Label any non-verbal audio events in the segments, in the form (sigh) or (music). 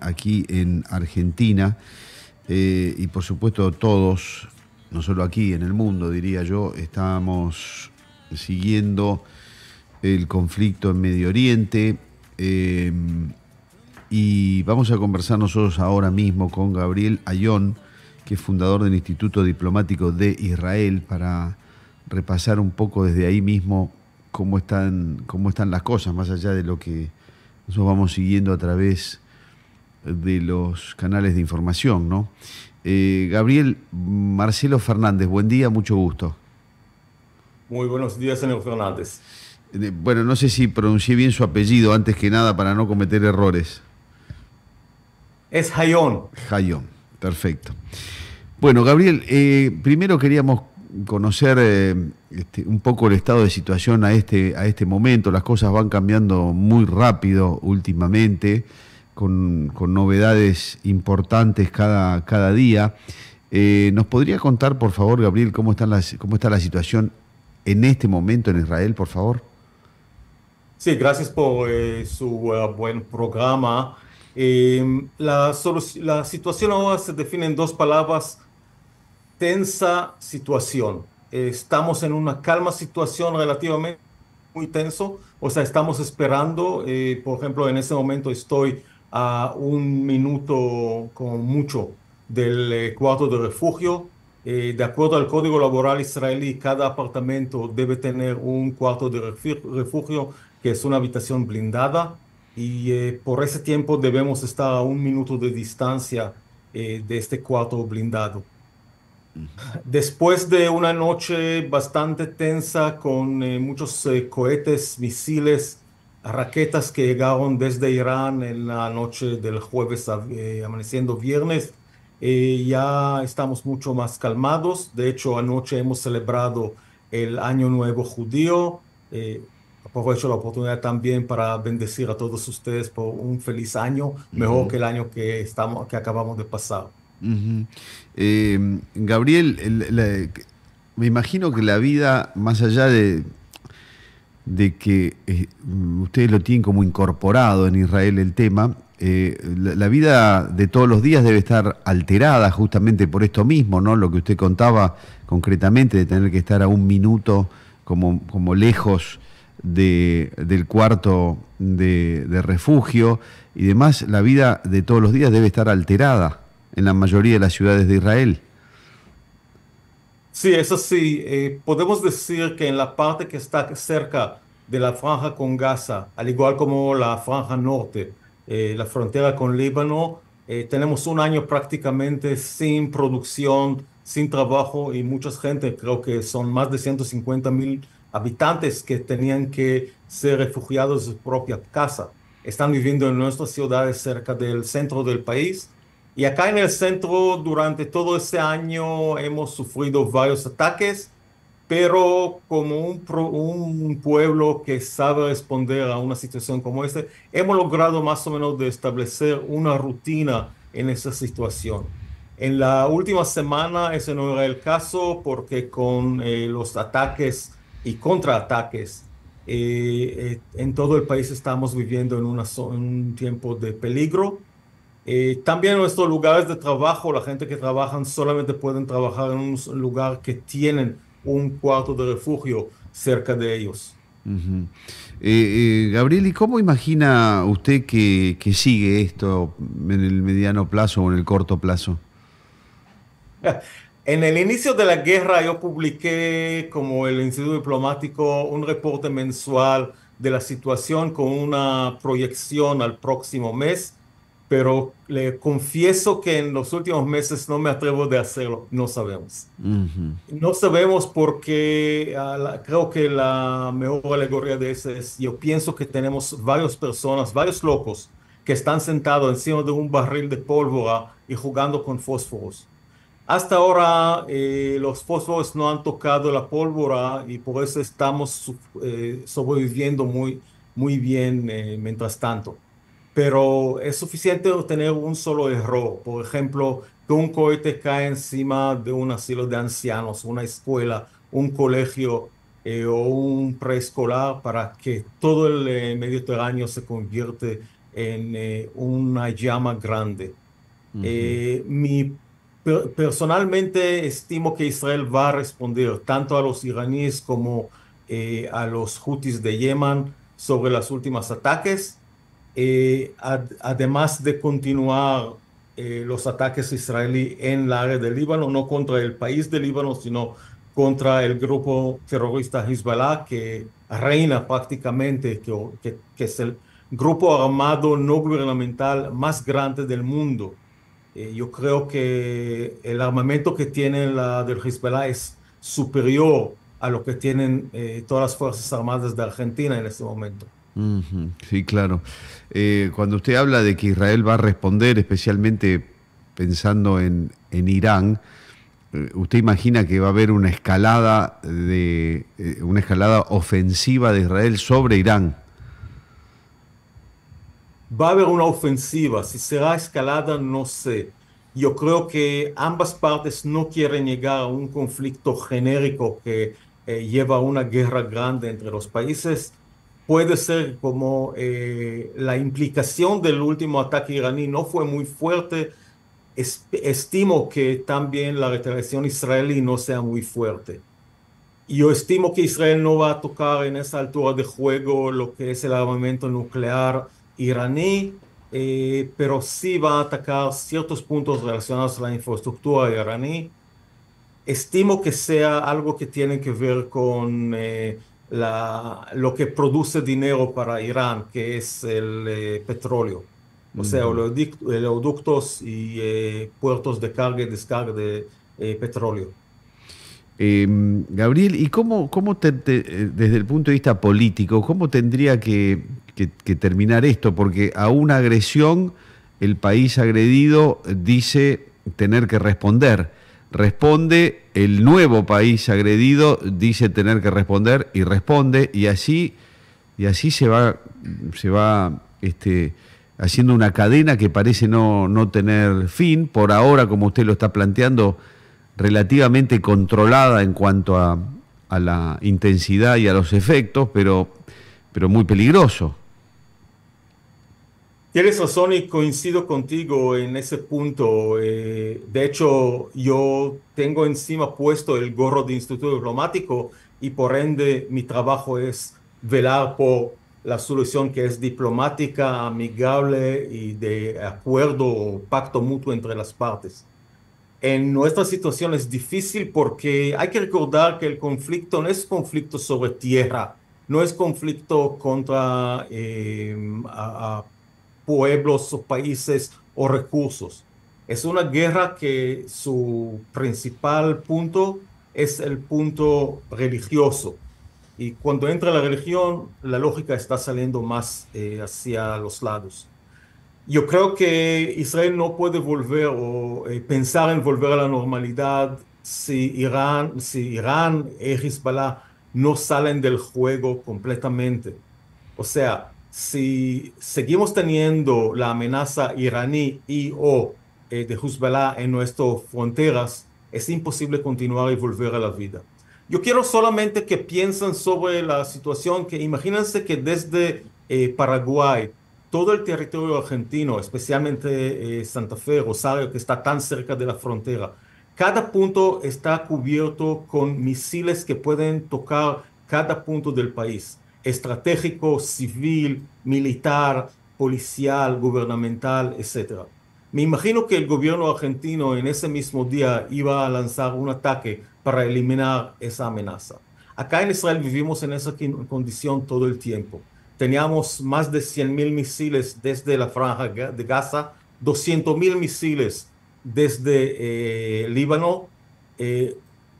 aquí en Argentina eh, y por supuesto todos, no solo aquí, en el mundo diría yo, estamos siguiendo el conflicto en Medio Oriente eh, y vamos a conversar nosotros ahora mismo con Gabriel Ayón, que es fundador del Instituto Diplomático de Israel, para repasar un poco desde ahí mismo cómo están, cómo están las cosas, más allá de lo que nosotros vamos siguiendo a través de los canales de información, ¿no? Eh, Gabriel Marcelo Fernández, buen día, mucho gusto. Muy buenos días, señor Fernández. Eh, bueno, no sé si pronuncié bien su apellido antes que nada para no cometer errores. Es Jayón. Jayón, perfecto. Bueno, Gabriel, eh, primero queríamos conocer este, un poco el estado de situación a este, a este momento. Las cosas van cambiando muy rápido últimamente con, novedades importantes cada, cada día. Eh, ¿Nos podría contar, por favor, Gabriel, cómo, están las, cómo está la situación en este momento en Israel, por favor? Sí, gracias por eh, su eh, buen programa. Em, la, la, situación ahora se define en dos palabras, tensa situación. estamos en una calma situación relativamente muy tenso, o sea, estamos esperando, por ejemplo, en ese momento estoy a un minuto con mucho del cuarto de refugio. Eh, de acuerdo al Código Laboral Israelí, cada apartamento debe tener un cuarto de refugio, que es una habitación blindada, y eh, por ese tiempo debemos estar a un minuto de distancia eh, de este cuarto blindado. Después de una noche bastante tensa con muchos cohetes, misiles, raquetas que llegaron desde Irán en la noche del jueves eh, amaneciendo viernes. Eh, ya estamos mucho más calmados. De hecho, anoche hemos celebrado el Año Nuevo Judío. Eh, aprovecho la oportunidad también para bendecir a todos ustedes por un feliz año, mejor que el año que, estamos, que acabamos de pasar. Gabriel, me imagino que la vida, más allá de de que eh, ustedes lo tienen como incorporado en Israel el tema. Eh, la, vida de todos los días debe estar alterada justamente por esto mismo, ¿no? Lo que usted contaba concretamente de tener que estar a un minuto como, como lejos del cuarto de refugio y demás, la vida de todos los días debe estar alterada en la mayoría de las ciudades de Israel. Sí, eso sí. Eh, podemos decir que en la parte que está cerca de la franja con Gaza, al igual como la franja norte, eh, la frontera con Líbano, eh, tenemos un año prácticamente sin producción, sin trabajo y mucha gente, creo que son más de 150 mil habitantes que tenían que ser refugiados de su propia casa. Están viviendo en nuestras ciudades cerca del centro del país y acá en el centro durante todo este año hemos sufrido varios ataques, pero como un, pueblo que sabe responder a una situación como esta, hemos logrado más o menos de establecer una rutina en esa situación. En la última semana ese no era el caso porque con eh, los ataques y contraataques eh, eh, en todo el país estamos viviendo en, una, en un tiempo de peligro eh, también nuestros lugares de trabajo, la gente que trabajan solamente pueden trabajar en un lugar que tienen un cuarto de refugio cerca de ellos. Eh, eh, Gabriel, ¿y cómo imagina usted que, sigue esto en el mediano plazo o en el corto plazo? (laughs) En el inicio de la guerra yo publiqué como el Instituto Diplomático un reporte mensual de la situación con una proyección al próximo mes pero le confieso que en los últimos meses no me atrevo de hacerlo, no sabemos. No sabemos porque creo que la mejor alegoría de eso es, yo pienso que tenemos varias personas, varios locos que están sentados encima de un barril de pólvora y jugando con fósforos. Hasta ahora eh, los fósforos no han tocado la pólvora y por eso estamos eh, sobreviviendo muy, muy bien eh, mientras tanto pero es suficiente obtener un solo error. Por ejemplo, que un cohete cae encima de un asilo de ancianos, una escuela, un colegio eh, o un preescolar para que todo el eh, Mediterráneo se convierte en eh, una llama grande. mi, personalmente estimo que Israel va a responder tanto a los iraníes como a los hutis de Yemen sobre los últimos ataques eh, además de continuar eh, los ataques israelíes en la área del Líbano, no contra el país de Líbano, sino contra el grupo terrorista Hezbollah, que reina prácticamente, que, que, es el grupo armado no gubernamental más grande del mundo. Eh, yo creo que el armamento que tiene la del Hezbollah es superior a lo que tienen todas las Fuerzas Armadas de Argentina en este momento. Sí, claro. Eh, cuando usted habla de que Israel va a responder, especialmente pensando en, en Irán, eh, ¿usted imagina que va a haber una escalada de eh, una escalada ofensiva de Israel sobre Irán? Va a haber una ofensiva, si será escalada no sé. Yo creo que ambas partes no quieren llegar a un conflicto genérico que lleva a una guerra grande entre los países puede ser como eh, la implicación del último ataque iraní no fue muy fuerte, estimo que también la retaliación israelí no sea muy fuerte. Yo estimo que Israel no va a tocar en esa altura de juego lo que es el armamento nuclear iraní, eh, pero sí va a atacar ciertos puntos relacionados a la infraestructura iraní. Estimo que sea algo que tiene que ver con... Eh, la, lo que produce dinero para Irán, que es el eh, petróleo. O sea, sea, oleoductos y eh, puertos de carga y descarga de eh, petróleo. Em, Gabriel, ¿y cómo, desde el punto de vista político, cómo tendría que terminar esto? Porque a una agresión el país agredido dice tener que responder responde, el nuevo país agredido dice tener que responder y responde, y así, y así se va, se va este, haciendo una cadena que parece no, no tener fin, por ahora, como usted lo está planteando, relativamente controlada en cuanto a, a la intensidad y a los efectos, pero, pero muy peligroso. Tienes razón y coincido contigo en ese punto. Eh, de hecho, yo tengo encima puesto el gorro de Instituto Diplomático y por ende mi trabajo es velar por la solución que es diplomática, amigable y de acuerdo o pacto mutuo entre las partes. En nuestra situación es difícil porque hay que recordar que el conflicto no es conflicto sobre tierra, no es conflicto contra eh, a pueblos, o países o recursos. Es una guerra que su principal punto es el punto religioso. Y cuando entra la religión, la lógica está saliendo más eh, hacia los lados. Yo creo que Israel no puede volver o eh, pensar en volver a la normalidad si Irán, si Irán y e Hezbollah no salen del juego completamente. O sea, si seguimos teniendo la amenaza iraní y o eh, de Hezbollah en nuestras fronteras, es imposible continuar y volver a la vida. Yo quiero solamente que piensen sobre la situación que imagínense que desde eh, Paraguay, todo el territorio argentino, especialmente eh, Santa Fe, Rosario, que está tan cerca de la frontera, cada punto está cubierto con misiles que pueden tocar cada punto del país estratégico, civil, militar, policial, gubernamental, etcétera Me imagino que el gobierno argentino en ese mismo día iba a lanzar un ataque para eliminar esa amenaza. Acá en Israel vivimos en esa condición todo el tiempo. Teníamos más de 100.000 misiles desde la franja de Gaza, 200.000 misiles desde eh, Líbano, eh,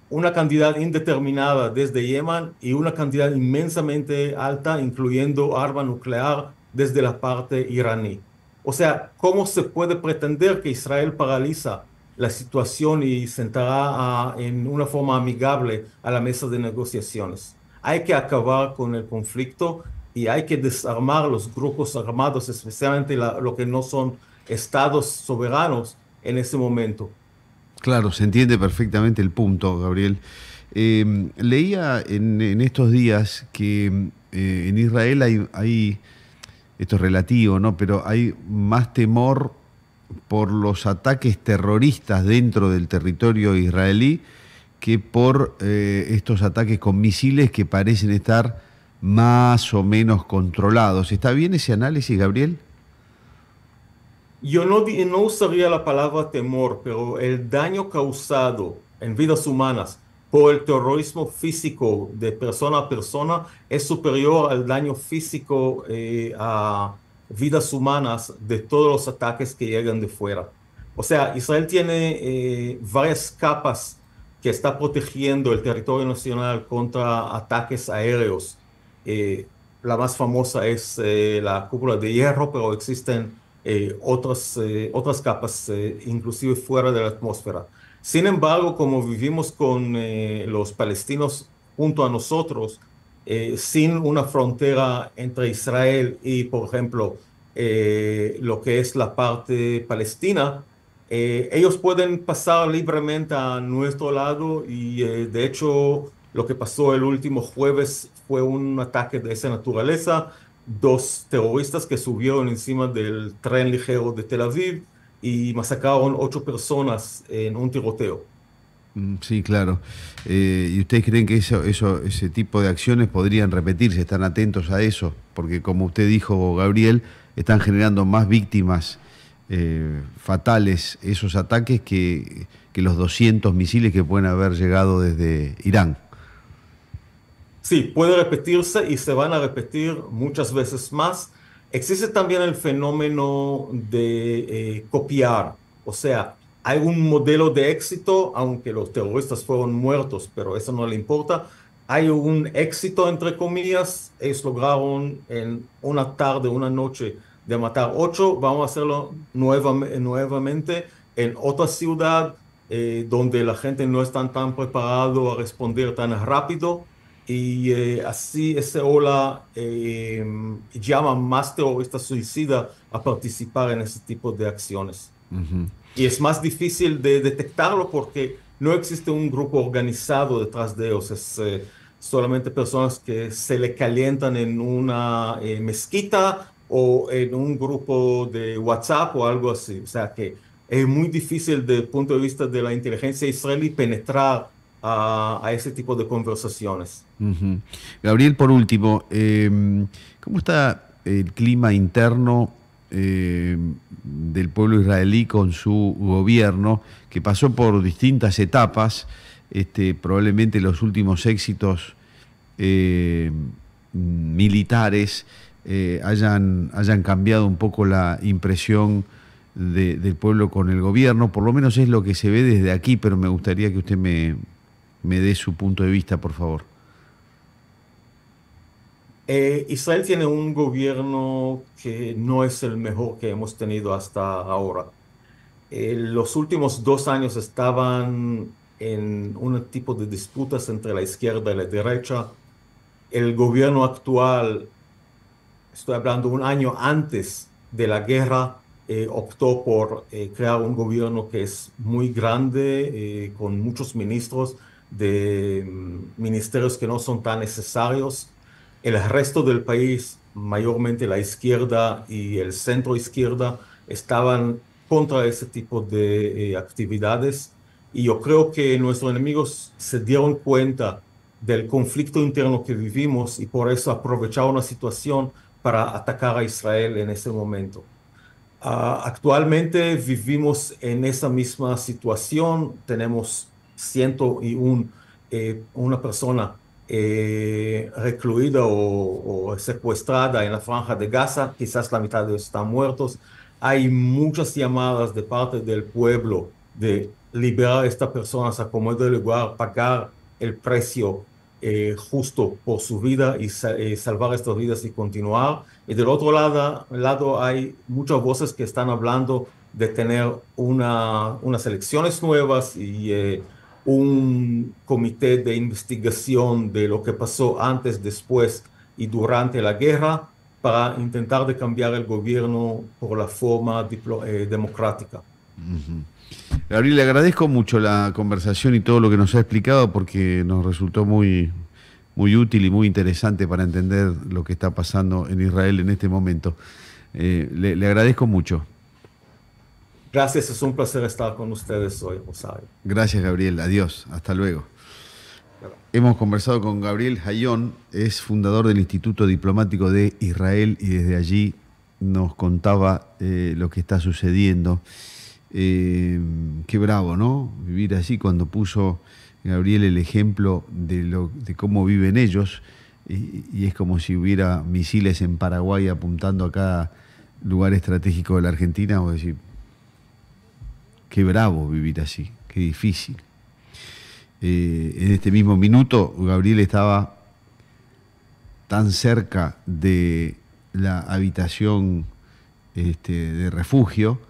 una cantidad indeterminada desde Yemen y una cantidad inmensamente alta, incluyendo arma nuclear desde la parte iraní. O sea, ¿cómo se puede pretender que Israel paraliza la situación y sentará en una forma amigable a la mesa de negociaciones? Hay que acabar con el conflicto y hay que desarmar los grupos armados, especialmente lo que no son estados soberanos en ese momento. Claro, se entiende perfectamente el punto, Gabriel. Em, leía en, estos días que eh, en Israel hay, hay, esto es relativo, ¿no? Pero hay más temor por los ataques terroristas dentro del territorio israelí que por eh, estos ataques con misiles que parecen estar más o menos controlados. ¿Está bien ese análisis, Gabriel? yo no, no usaría la palabra temor, pero el daño causado en vidas humanas por el terrorismo físico de persona a persona es superior al daño físico eh, a vidas humanas de todos los ataques que llegan de fuera. O sea, Israel tiene eh, varias capas que está protegiendo el territorio nacional contra ataques aéreos. Eh, la más famosa es la cúpula de hierro, pero existen eh, otras, eh, otras capas, eh, inclusive fuera de la atmósfera. Sin embargo, como vivimos con los palestinos junto a nosotros, sin una frontera entre Israel y, por ejemplo, lo que es la parte palestina, ellos pueden pasar libremente a nuestro lado y, de hecho, lo que pasó el último jueves fue un ataque de esa naturaleza dos terroristas que subieron encima del tren ligero de Tel Aviv y masacraron ocho personas en un tiroteo. Mm, sí, claro. Eh, ¿Y ustedes creen que eso, eso, ese tipo de acciones podrían repetirse? ¿Están atentos a eso? Porque como usted dijo, Gabriel, están generando más víctimas eh, fatales esos ataques que, que los 200 misiles que pueden haber llegado desde Irán. Sí, puede repetirse y se van a repetir muchas veces más. Existe también el fenómeno de eh, copiar, o sea, hay un modelo de éxito, aunque los terroristas fueron muertos, pero eso no le importa. Hay un éxito, entre comillas, ellos lograron en una tarde, una noche de matar ocho, vamos a hacerlo nuevamente en otra ciudad eh, donde la gente no está tan preparado a responder tan rápido y eh, así esa ola eh, llama más terroristas suicidas a participar en ese tipo de acciones. Y es más difícil de detectarlo porque no existe un grupo organizado detrás de ellos, es eh, solamente personas que se le calientan en una eh, mezquita o en un grupo de WhatsApp o algo así. O sea que es muy difícil desde el punto de vista de la inteligencia israelí penetrar a, ese tipo de conversaciones. Gabriel, por último, em, ¿cómo está el clima interno em, del pueblo israelí con su gobierno, que pasó por distintas etapas? Este, probablemente los últimos éxitos em, militares eh, hayan, hayan, cambiado un poco la impresión del pueblo con el gobierno, por lo menos es lo que se ve desde aquí, pero me gustaría que usted me, me dé su punto de vista, por favor. Eh, Israel tiene un gobierno que no es el mejor que hemos tenido hasta ahora. Eh, los últimos dos años estaban en un tipo de disputas entre la izquierda y la derecha. El gobierno actual, estoy hablando un año antes de la guerra, eh, optó por crear un gobierno que es muy grande, con muchos ministros, de mm, ministerios que no son tan necesarios. El resto del país, mayormente la izquierda y el centro izquierda, estaban contra ese tipo de eh, actividades. Y yo creo que nuestros enemigos se dieron cuenta del conflicto interno que vivimos y por eso aprovecharon la situación para atacar a Israel en ese momento. Ah, actualmente vivimos en esa misma situación, tenemos 101 eh, una persona eh, recluida o, secuestrada en la franja de Gaza, quizás la mitad de ellos están muertos. Hay muchas llamadas de parte del pueblo de liberar a estas personas a como lugar, pagar el precio eh, justo por su vida y eh, salvar estas vidas y continuar. Y del otro lado, lado hay muchas voces que están hablando de tener una, unas elecciones nuevas y un comité de investigación de lo que pasó antes, después y durante la guerra para intentar de cambiar el gobierno por la forma eh, democrática. Gabriel, le agradezco mucho la conversación y todo lo que nos ha explicado porque nos resultó muy, muy útil y muy interesante para entender lo que está pasando en Israel en este momento. Eh, le agradezco mucho. Gracias, es un placer estar con ustedes hoy, Rosario. Gracias, Gabriel. Adiós. Hasta luego. Hemos conversado con Gabriel Hayón, es fundador del Instituto Diplomático de Israel y desde allí nos contaba eh, lo que está sucediendo. Eh, qué bravo, ¿no? Vivir así cuando puso Gabriel el ejemplo de, lo, de cómo viven ellos y, y, es como si hubiera misiles en Paraguay apuntando a cada lugar estratégico de la Argentina. O decir, Qué bravo vivir así, qué difícil. Eh, en este mismo minuto, Gabriel estaba tan cerca de la habitación este, de refugio,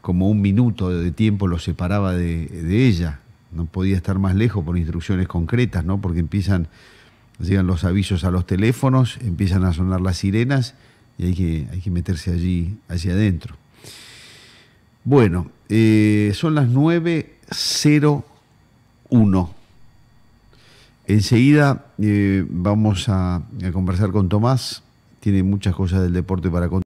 como un minuto de tiempo lo separaba de, ella. No podía estar más lejos por instrucciones concretas, ¿no? Porque empiezan, llegan los avisos a los teléfonos, empiezan a sonar las sirenas y hay que, hay que meterse allí, hacia adentro. Bueno, eh, son las 9.01. Enseguida eh, vamos a, a conversar con Tomás. Tiene muchas cosas del deporte para contar.